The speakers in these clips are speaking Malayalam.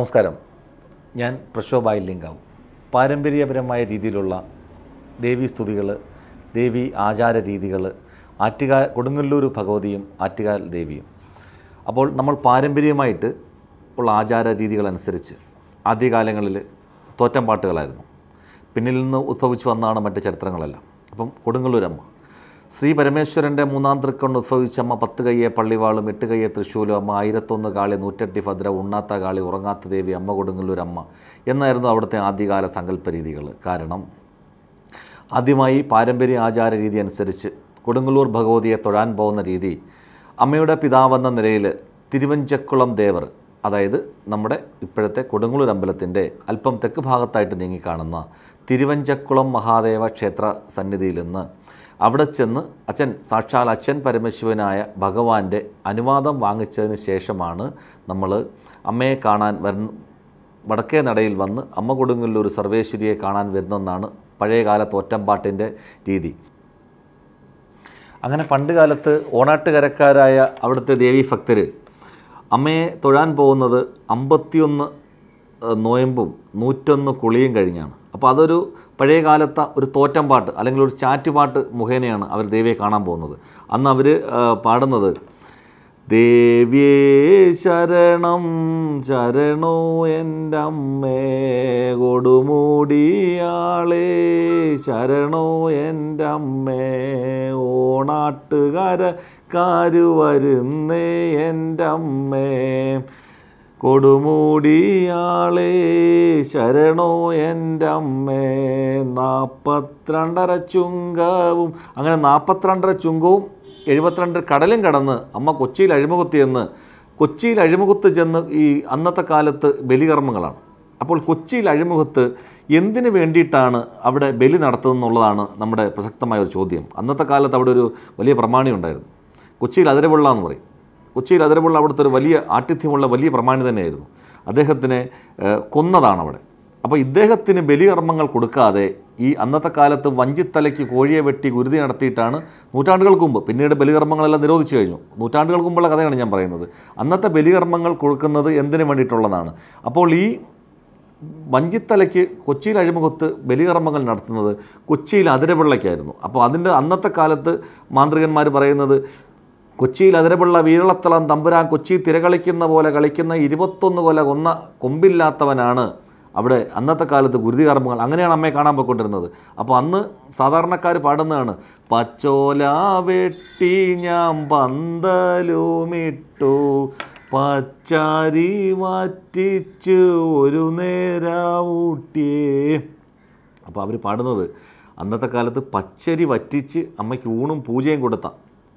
നമസ്കാരം ഞാൻ പ്രക്ഷോഭായി ലിംഗാവ് പാരമ്പര്യപരമായ രീതിയിലുള്ള ദേവി സ്തുതികൾ ദേവി ആചാര രീതികൾ ആറ്റുകാൽ കൊടുങ്ങല്ലൂർ ഭഗവതിയും ആറ്റുകാൽ ദേവിയും അപ്പോൾ നമ്മൾ പാരമ്പര്യമായിട്ട് ഉള്ള ആചാര രീതികളനുസരിച്ച് ആദ്യകാലങ്ങളിൽ തോറ്റം പാട്ടുകളായിരുന്നു പിന്നിൽ നിന്ന് ഉദ്ഭവിച്ചു വന്നതാണ് മറ്റ് ചരിത്രങ്ങളെല്ലാം അപ്പം കൊടുങ്ങല്ലൂരമ്മ ശ്രീ പരമേശ്വരൻ്റെ മൂന്നാം തൃക്കണ്ണ് ഉദ്ഭവിച്ചമ്മ പത്ത് കയ്യെ പള്ളിവാളും എട്ട് കയ്യെ തൃശ്ശൂലും അമ്മ ആയിരത്തൊന്ന് കാളി നൂറ്റെട്ടി ഭദ്ര ഉണ്ണാത്ത കാളി ഉറങ്ങാത്ത ദേവി അമ്മ കൊടുങ്ങല്ലൂരമ്മ എന്നായിരുന്നു അവിടുത്തെ ആദ്യകാല സങ്കല്പ രീതികൾ കാരണം ആദ്യമായി പാരമ്പര്യ ആചാര രീതി അനുസരിച്ച് കൊടുങ്ങല്ലൂർ ഭഗവതിയെ തൊഴാൻ പോകുന്ന രീതി അമ്മയുടെ പിതാവെന്ന നിലയിൽ തിരുവഞ്ചക്കുളം ദേവർ അതായത് നമ്മുടെ ഇപ്പോഴത്തെ കൊടുങ്ങല്ലൂർ അമ്പലത്തിൻ്റെ അല്പം തെക്ക് ഭാഗത്തായിട്ട് നീങ്ങിക്കാണുന്ന തിരുവഞ്ചക്കുളം മഹാദേവ ക്ഷേത്ര സന്നിധിയിൽ നിന്ന് അവിടെ ചെന്ന് അച്ഛൻ സാക്ഷാൽ അച്ഛൻ പരമശിവനായ ഭഗവാന്റെ അനുവാദം വാങ്ങിച്ചതിന് ശേഷമാണ് നമ്മൾ അമ്മയെ കാണാൻ വര വടക്കേ നടയിൽ വന്ന് അമ്മ കൊടുങ്ങല്ലൂർ സർവേശ്വരിയെ കാണാൻ വരുന്നതെന്നാണ് പഴയകാലത്ത് ഒറ്റമ്പാട്ടിൻ്റെ രീതി അങ്ങനെ പണ്ട് കാലത്ത് ഓണാട്ടുകരക്കാരായ അവിടുത്തെ ദേവീഭക്തർ അമ്മയെ തൊഴാൻ പോകുന്നത് അമ്പത്തിയൊന്ന് നോയമ്പും നൂറ്റൊന്ന് കുളിയും കഴിഞ്ഞാണ് അപ്പോൾ അതൊരു പഴയകാലത്ത ഒരു തോറ്റം പാട്ട് അല്ലെങ്കിൽ ഒരു ചാറ്റുപാട്ട് മുഖേനയാണ് അവർ ദേവിയെ കാണാൻ പോകുന്നത് അന്ന് അവർ പാടുന്നത് ദേവ്യേ ശരണം ശരണോ എൻ്റെ അമ്മേ കൊടുമൂടിയാളേ ശരണോ എൻ്റെ അമ്മേ ഓണാട്ടുകാര കാരു വരുന്നേ എൻ്റെ അമ്മേ കൊടുമൂടിയാളെ ശരണോ എൻ്റെ അമ്മേ നാൽപ്പത്തിരണ്ടര ചുങ്കവും അങ്ങനെ നാൽപ്പത്തിരണ്ടര ചുങ്കവും എഴുപത്തിരണ്ട് കടലും കടന്ന് അമ്മ കൊച്ചിയിൽ അഴിമുഖത്തിയെന്ന് കൊച്ചിയിൽ അഴിമുഖത്ത് ചെന്ന് ഈ അന്നത്തെ കാലത്ത് ബലികർമ്മങ്ങളാണ് അപ്പോൾ കൊച്ചിയിൽ അഴിമുഖത്ത് എന്തിനു വേണ്ടിയിട്ടാണ് അവിടെ ബലി നടത്തുന്നതെന്നുള്ളതാണ് നമ്മുടെ പ്രസക്തമായ ഒരു ചോദ്യം അന്നത്തെ കാലത്ത് അവിടെ ഒരു വലിയ പ്രമാണി ഉണ്ടായിരുന്നു കൊച്ചിയിൽ അതിരവെള്ള എന്ന് പറയും കൊച്ചിയിൽ അതിരമ്പുള്ള അവിടുത്തെ ഒരു വലിയ ആതിഥ്യമുള്ള വലിയ പ്രമാണി തന്നെയായിരുന്നു അദ്ദേഹത്തിനെ കൊന്നതാണ് അവിടെ അപ്പോൾ ഇദ്ദേഹത്തിന് ബലികർമ്മങ്ങൾ കൊടുക്കാതെ ഈ അന്നത്തെ കാലത്ത് വഞ്ചിത്തലയ്ക്ക് കോഴിയെ വെട്ടി ഗുരുതി നടത്തിയിട്ടാണ് നൂറ്റാണ്ടുകൾക്ക് മുമ്പ് പിന്നീട് ബലികർമ്മങ്ങളെല്ലാം നിരോധിച്ചു കഴിഞ്ഞു നൂറ്റാണ്ടുകൾക്ക് മുമ്പുള്ള കഥയാണ് ഞാൻ പറയുന്നത് അന്നത്തെ ബലികർമ്മങ്ങൾ കൊടുക്കുന്നത് എന്തിനു വേണ്ടിയിട്ടുള്ളതാണ് അപ്പോൾ ഈ വഞ്ചിത്തലയ്ക്ക് കൊച്ചിയിൽ അഴിമുഖത്ത് ബലികർമ്മങ്ങൾ നടത്തുന്നത് കൊച്ചിയിൽ അതിരപിള്ളയ്ക്കായിരുന്നു അപ്പോൾ അതിൻ്റെ അന്നത്തെ കാലത്ത് മാന്ത്രികന്മാർ പറയുന്നത് കൊച്ചിയിൽ അതിരപിള്ള വീരളത്തളം തമ്പുരാൻ കൊച്ചി തിരകളിക്കുന്ന പോലെ കളിക്കുന്ന ഇരുപത്തൊന്ന് കൊല കൊന്ന കൊമ്പില്ലാത്തവനാണ് അവിടെ അന്നത്തെ കാലത്ത് ഗുരുതി കർമ്മങ്ങൾ അങ്ങനെയാണ് അമ്മയെ കാണാൻ പോയിക്കൊണ്ടിരുന്നത് അപ്പോൾ അന്ന് സാധാരണക്കാർ പാടുന്നതാണ് പച്ചോല വെട്ടി ഞാൻ പന്തലുമിട്ടു പച്ചാരി മാറ്റിച്ച് ഒരു നേരാവൂട്ടിയേ അപ്പോൾ അവർ പാടുന്നത് അന്നത്തെ കാലത്ത് പച്ചരി വറ്റിച്ച് അമ്മയ്ക്ക് ഊണും പൂജയും കൊടുത്താം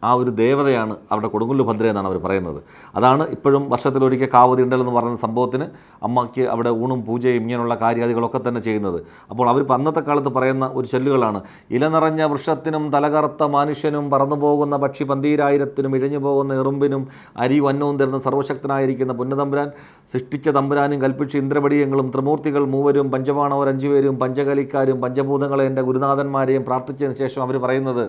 ആ ഒരു ദേവതയാണ് അവിടെ കൊടുങ്ങുല്ലു ഭദ്ര എന്നാണ് അവർ പറയുന്നത് അതാണ് ഇപ്പോഴും വർഷത്തിലൊരിക്കൽ കാവതി എന്ന് പറയുന്ന സംഭവത്തിന് അമ്മയ്ക്ക് അവിടെ ഊണും പൂജയും ഇങ്ങനെയുള്ള കാര്യാദികളൊക്കെ തന്നെ ചെയ്യുന്നത് അപ്പോൾ അവർ അന്നത്തെ കാലത്ത് പറയുന്ന ഒരു ചെല്ലുകളാണ് ഇല നിറഞ്ഞ വൃക്ഷത്തിനും തലകറുത്ത മനുഷ്യനും പറന്നു പോകുന്ന പക്ഷി പന്തീരായിരത്തിനും ഇഴഞ്ഞു പോകുന്ന എറുമ്പിനും അരി വന്നവും തരുന്ന സർവശക്തനായിരിക്കുന്ന പുന്നതമ്പുരാൻ സൃഷ്ടിച്ച തമ്പുരാനും കൽപ്പിച്ച ഇന്ദ്രപടിയങ്ങളും ത്രിമൂർത്തികൾ മൂവരും പഞ്ചമാണവർ അഞ്ചുപേരും പഞ്ചകലിക്കാരും പഞ്ചഭൂതങ്ങളെ എൻ്റെ ഗുരുനാഥന്മാരെയും പ്രാർത്ഥിച്ചതിന് ശേഷം അവർ പറയുന്നത്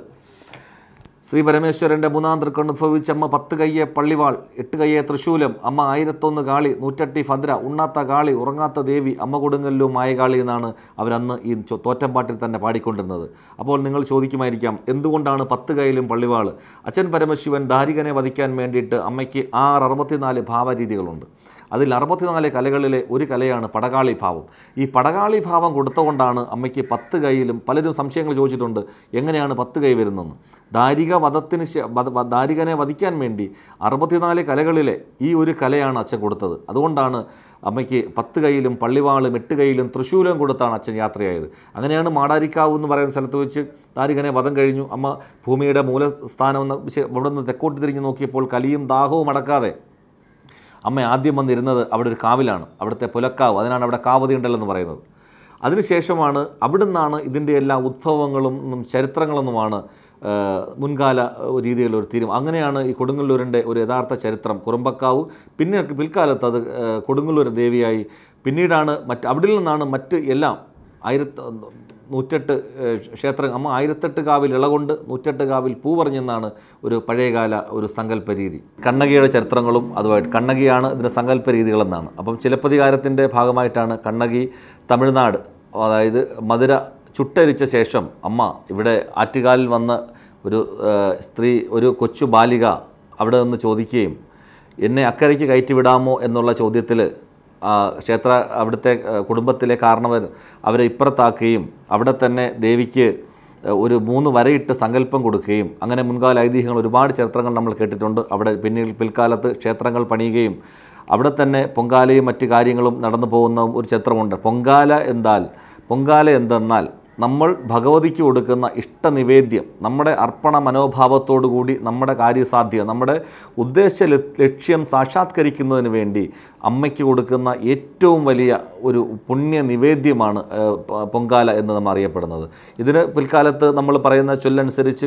ശ്രീ പരമേശ്വരൻ്റെ മൂന്നാം തൃക്കണ്ണുഭവിച്ച അമ്മ പത്ത് കയ്യെ പള്ളിവാൾ എട്ട് കയ്യെ തൃശൂലം അമ്മ ആയിരത്തൊന്ന് കാളി നൂറ്റെട്ടി ഭദ്ര ഉണ്ണാത്ത കാളി ഉറങ്ങാത്ത ദേവി അമ്മ കൊടുങ്ങല്ലു മായകാളി എന്നാണ് അവരന്ന് ഈ തോറ്റമ്പാട്ടിൽ തന്നെ പാടിക്കൊണ്ടിരുന്നത് അപ്പോൾ നിങ്ങൾ ചോദിക്കുമായിരിക്കാം എന്തുകൊണ്ടാണ് പത്ത് കയ്യിലും പള്ളിവാൾ അച്ഛൻ പരമശിവൻ ദാരികനെ വധിക്കാൻ വേണ്ടിയിട്ട് അമ്മയ്ക്ക് ആറ് അറുപത്തിനാല് ഭാവരീതികളുണ്ട് അതിൽ അറുപത്തിനാല് കലകളിലെ ഒരു കലയാണ് പടകാളി ഭാവം ഈ പടകാളി ഭാവം കൊടുത്തുകൊണ്ടാണ് അമ്മയ്ക്ക് പത്ത് കൈയിലും പലരും സംശയങ്ങൾ ചോദിച്ചിട്ടുണ്ട് എങ്ങനെയാണ് പത്ത് കൈ വരുന്നതെന്ന് ദാരിക വധത്തിന് ദാരികനെ വധിക്കാൻ വേണ്ടി അറുപത്തിനാല് കലകളിലെ ഈ ഒരു കലയാണ് അച്ഛൻ കൊടുത്തത് അതുകൊണ്ടാണ് അമ്മയ്ക്ക് പത്ത് കൈയിലും പള്ളിവാളും എട്ട് കൈയിലും തൃശ്ശൂലം കൊടുത്താണ് അച്ഛൻ യാത്രയായത് അങ്ങനെയാണ് മാടാരിക്കാവ് എന്ന് പറയുന്ന സ്ഥലത്ത് വെച്ച് താരികനെ വധം കഴിഞ്ഞു അമ്മ ഭൂമിയുടെ മൂലസ്ഥാനം എന്ന അവിടെ നിന്ന് തെക്കോട്ട് തിരിഞ്ഞ് നോക്കിയപ്പോൾ കലിയും ദാഹവും അടക്കാതെ അമ്മ ആദ്യം വന്നിരുന്നത് അവിടെ ഒരു കാവിലാണ് അവിടുത്തെ പുലക്കാവ് അതിനാണ് അവിടെ കാവതി ഉണ്ടല്ലെന്ന് പറയുന്നത് അതിനുശേഷമാണ് നിന്നാണ് ഇതിൻ്റെ എല്ലാ ഉദ്ഭവങ്ങളും ചരിത്രങ്ങളൊന്നുമാണ് മുൻകാല രീതിയിലൊരു ഒരു തീരും അങ്ങനെയാണ് ഈ കൊടുങ്ങല്ലൂരിൻ്റെ ഒരു യഥാർത്ഥ ചരിത്രം കുറുമ്പക്കാവ് പിന്നെ പിൽക്കാലത്ത് അത് കൊടുങ്ങല്ലൂർ ദേവിയായി പിന്നീടാണ് മറ്റ് അവിടെ നിന്നാണ് മറ്റ് എല്ലാം ആയിരത്തി നൂറ്റെട്ട് ക്ഷേത്ര അമ്മ ആയിരത്തെട്ട് കാവിൽ ഇളകൊണ്ട് നൂറ്റെട്ട് കാവിൽ പൂ പറഞ്ഞെന്നാണ് ഒരു പഴയകാല ഒരു സങ്കല്പ രീതി കണ്ണകിയുടെ ചരിത്രങ്ങളും അതുമായിട്ട് കണ്ണകിയാണ് ഇതിൻ്റെ സങ്കല്പ രീതികളെന്നാണ് അപ്പം ചിലപ്പതികാരത്തിൻ്റെ ഭാഗമായിട്ടാണ് കണ്ണകി തമിഴ്നാട് അതായത് മധുര ചുട്ടരിച്ച ശേഷം അമ്മ ഇവിടെ ആറ്റുകാലിൽ വന്ന ഒരു സ്ത്രീ ഒരു കൊച്ചു ബാലിക അവിടെ നിന്ന് ചോദിക്കുകയും എന്നെ അക്കരയ്ക്ക് കയറ്റിവിടാമോ എന്നുള്ള ചോദ്യത്തിൽ ക്ഷേത്ര അവിടുത്തെ കുടുംബത്തിലെ കാരണവർ അവരെ ഇപ്പുറത്താക്കുകയും അവിടെ തന്നെ ദേവിക്ക് ഒരു മൂന്ന് വരയിട്ട് സങ്കല്പം കൊടുക്കുകയും അങ്ങനെ മുൻകാല ഐതിഹ്യങ്ങൾ ഒരുപാട് ചരിത്രങ്ങൾ നമ്മൾ കേട്ടിട്ടുണ്ട് അവിടെ പിന്നീട് പിൽക്കാലത്ത് ക്ഷേത്രങ്ങൾ പണിയുകയും അവിടെ തന്നെ പൊങ്കാലയും മറ്റു കാര്യങ്ങളും നടന്നു പോകുന്ന ഒരു ചരിത്രമുണ്ട് പൊങ്കാല എന്താൽ പൊങ്കാല എന്തെന്നാൽ നമ്മൾ ഭഗവതിക്ക് കൊടുക്കുന്ന ഇഷ്ടനിവേദ്യം നമ്മുടെ അർപ്പണ മനോഭാവത്തോടു കൂടി നമ്മുടെ കാര്യസാധ്യം നമ്മുടെ ഉദ്ദേശ ലക്ഷ്യം സാക്ഷാത്കരിക്കുന്നതിന് വേണ്ടി അമ്മയ്ക്ക് കൊടുക്കുന്ന ഏറ്റവും വലിയ ഒരു പുണ്യ നിവേദ്യമാണ് പൊങ്കാല എന്ന് നമ്മൾ അറിയപ്പെടുന്നത് ഇതിന് പിൽക്കാലത്ത് നമ്മൾ പറയുന്ന ചൊല്ലനുസരിച്ച്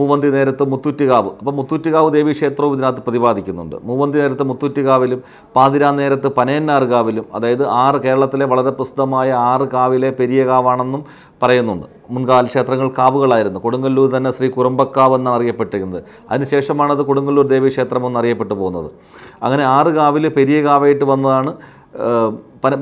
മൂവന്തി നേരത്ത് മുത്തൂറ്റുകാവ് അപ്പോൾ മുത്തൂറ്റുകാവ് ദേവീ ക്ഷേത്രവും ഇതിനകത്ത് പ്രതിപാദിക്കുന്നുണ്ട് മൂവന്തി നേരത്ത് മുത്തൂറ്റുകാവിലും പാതിരാ നേരത്ത് പനയന്നാർ കാവിലും അതായത് ആറ് കേരളത്തിലെ വളരെ പ്രസിദ്ധമായ ആറ് കാവിലെ പെരിയ കാവാണെന്നും പറയുന്നുണ്ട് മുൻകാല ക്ഷേത്രങ്ങൾ കാവുകളായിരുന്നു കൊടുങ്ങല്ലൂർ തന്നെ ശ്രീ കുറുമ്പക്കാവ് എന്നാണ് അറിയപ്പെട്ടിരുന്നത് അതിനുശേഷമാണ് അത് കൊടുങ്ങല്ലൂർ ദേവീ ക്ഷേത്രം എന്നറിയപ്പെട്ടു പോകുന്നത് അങ്ങനെ ആറ് കാവിൽ പെരിയ കാവായിട്ട് വന്നതാണ് പന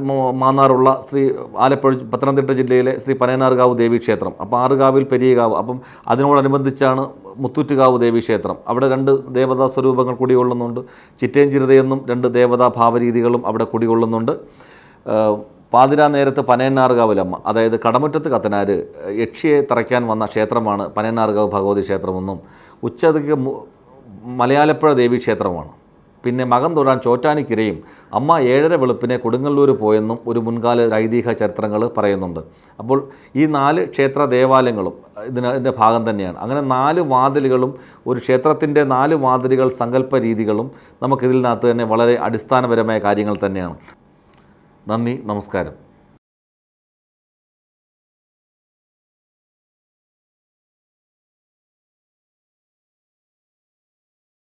മാന്നാറുള്ള ശ്രീ ആലപ്പുഴ പത്തനംതിട്ട ജില്ലയിലെ ശ്രീ പനയനാർകാവ് ദേവീക്ഷേത്രം അപ്പോൾ ആറുകാവിൽ പെരിയകാവ് അപ്പം അതിനോടനുബന്ധിച്ചാണ് മുത്തൂറ്റുകാവ് ദേവീക്ഷേത്രം അവിടെ രണ്ട് ദേവതാ സ്വരൂപങ്ങൾ കുടികൊള്ളുന്നുണ്ട് ചിറ്റേഞ്ചിരതയെന്നും രണ്ട് ദേവതാ ഭാവരീതികളും അവിടെ കുടികൊള്ളുന്നുണ്ട് പാതിരാ നേരത്ത് പനയന്നാർഗാവിലമ്മ അതായത് കടമുറ്റത്ത് കത്തനാർ യക്ഷിയെ തറയ്ക്കാൻ വന്ന ക്ഷേത്രമാണ് പനയന്നാർഗാവ് ഭഗവതി ക്ഷേത്രമെന്നും ഉച്ചതയ്ക്ക് മലയാലപ്പുഴ ദേവി ക്ഷേത്രമാണ് പിന്നെ മകം തൊഴാൻ ചോറ്റാനിക്കിരയും അമ്മ ഏഴര വെളുപ്പിനെ കൊടുങ്ങല്ലൂർ പോയെന്നും ഒരു മുൻകാല ഐതിഹ്യ ചരിത്രങ്ങൾ പറയുന്നുണ്ട് അപ്പോൾ ഈ നാല് ക്ഷേത്ര ദേവാലയങ്ങളും ഇതിൻ്റെ ഭാഗം തന്നെയാണ് അങ്ങനെ നാല് വാതിലുകളും ഒരു ക്ഷേത്രത്തിൻ്റെ നാല് വാതിലുകൾ സങ്കല്പ രീതികളും നമുക്കിതിനകത്ത് തന്നെ വളരെ അടിസ്ഥാനപരമായ കാര്യങ്ങൾ തന്നെയാണ് നന്ദി നമസ്കാരം